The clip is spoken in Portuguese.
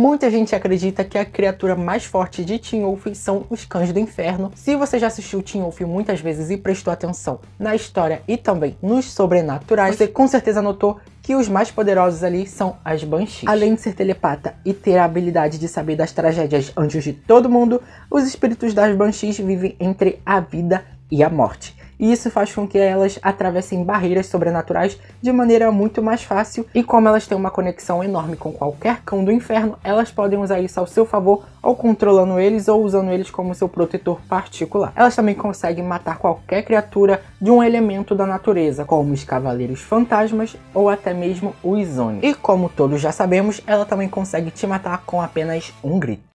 Muita gente acredita que a criatura mais forte de Teen Wolf são os Cães do Inferno. Se você já assistiu Teen Wolf muitas vezes e prestou atenção na história e também nos sobrenaturais, você com certeza notou que os mais poderosos ali são as Banshees. Além de ser telepata e ter a habilidade de saber das tragédias antes de todo mundo, os espíritos das Banshees vivem entre a vida e a morte e isso faz com que elas atravessem barreiras sobrenaturais de maneira muito mais fácil, e como elas têm uma conexão enorme com qualquer cão do inferno, elas podem usar isso ao seu favor, ou controlando eles ou usando eles como seu protetor particular. Elas também conseguem matar qualquer criatura de um elemento da natureza, como os cavaleiros fantasmas ou até mesmo o Oni. E como todos já sabemos, ela também consegue te matar com apenas um grito.